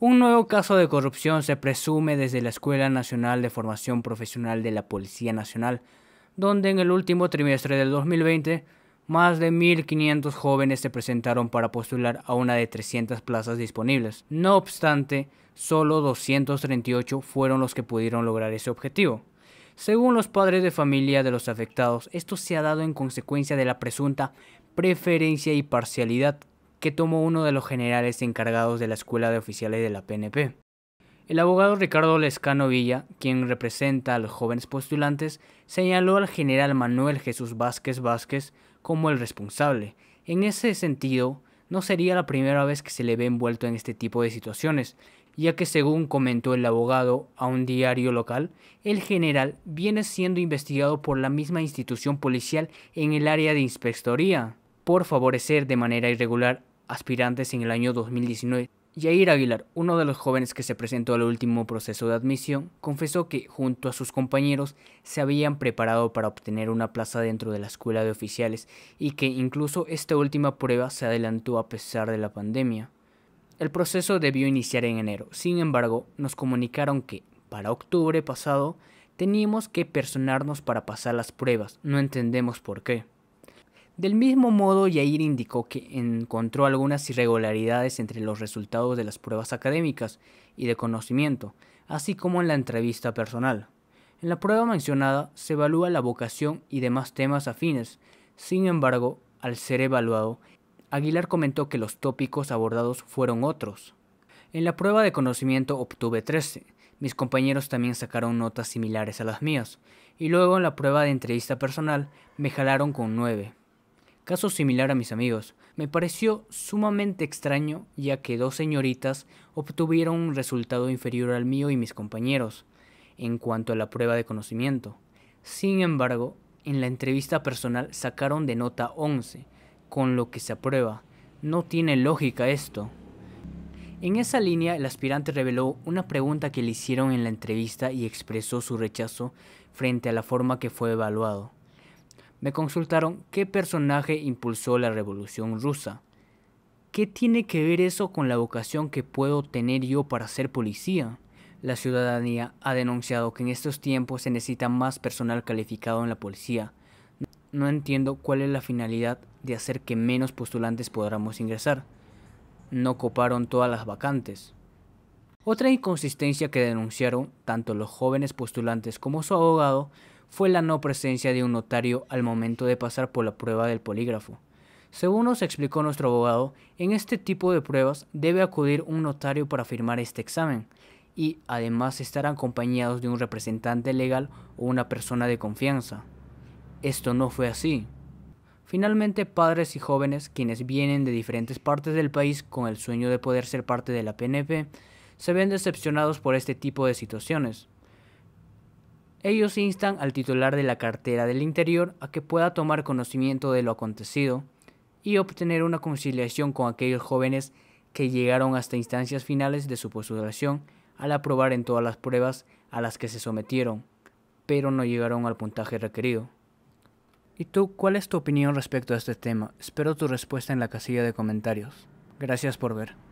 Un nuevo caso de corrupción se presume desde la Escuela Nacional de Formación Profesional de la Policía Nacional, donde en el último trimestre del 2020 más de 1.500 jóvenes se presentaron para postular a una de 300 plazas disponibles. No obstante, solo 238 fueron los que pudieron lograr ese objetivo. Según los padres de familia de los afectados, esto se ha dado en consecuencia de la presunta preferencia y parcialidad que tomó uno de los generales encargados de la Escuela de Oficiales de la PNP. El abogado Ricardo Lescano Villa, quien representa a los jóvenes postulantes, señaló al general Manuel Jesús Vázquez Vázquez como el responsable. En ese sentido, no sería la primera vez que se le ve envuelto en este tipo de situaciones, ya que según comentó el abogado a un diario local, el general viene siendo investigado por la misma institución policial en el área de inspectoría por favorecer de manera irregular aspirantes en el año 2019. Yair Aguilar, uno de los jóvenes que se presentó al último proceso de admisión, confesó que, junto a sus compañeros, se habían preparado para obtener una plaza dentro de la escuela de oficiales y que incluso esta última prueba se adelantó a pesar de la pandemia. El proceso debió iniciar en enero, sin embargo, nos comunicaron que, para octubre pasado, teníamos que personarnos para pasar las pruebas, no entendemos por qué. Del mismo modo, Yair indicó que encontró algunas irregularidades entre los resultados de las pruebas académicas y de conocimiento, así como en la entrevista personal. En la prueba mencionada se evalúa la vocación y demás temas afines. Sin embargo, al ser evaluado, Aguilar comentó que los tópicos abordados fueron otros. En la prueba de conocimiento obtuve 13. Mis compañeros también sacaron notas similares a las mías. Y luego en la prueba de entrevista personal me jalaron con 9. Caso similar a mis amigos, me pareció sumamente extraño ya que dos señoritas obtuvieron un resultado inferior al mío y mis compañeros en cuanto a la prueba de conocimiento. Sin embargo, en la entrevista personal sacaron de nota 11, con lo que se aprueba. No tiene lógica esto. En esa línea, el aspirante reveló una pregunta que le hicieron en la entrevista y expresó su rechazo frente a la forma que fue evaluado me consultaron qué personaje impulsó la revolución rusa. ¿Qué tiene que ver eso con la vocación que puedo tener yo para ser policía? La ciudadanía ha denunciado que en estos tiempos se necesita más personal calificado en la policía. No entiendo cuál es la finalidad de hacer que menos postulantes podamos ingresar. No coparon todas las vacantes. Otra inconsistencia que denunciaron tanto los jóvenes postulantes como su abogado fue la no presencia de un notario al momento de pasar por la prueba del polígrafo. Según nos explicó nuestro abogado, en este tipo de pruebas debe acudir un notario para firmar este examen y además estar acompañados de un representante legal o una persona de confianza. Esto no fue así. Finalmente, padres y jóvenes quienes vienen de diferentes partes del país con el sueño de poder ser parte de la PNP, se ven decepcionados por este tipo de situaciones. Ellos instan al titular de la cartera del Interior a que pueda tomar conocimiento de lo acontecido y obtener una conciliación con aquellos jóvenes que llegaron hasta instancias finales de su postulación al aprobar en todas las pruebas a las que se sometieron, pero no llegaron al puntaje requerido. ¿Y tú cuál es tu opinión respecto a este tema? Espero tu respuesta en la casilla de comentarios. Gracias por ver.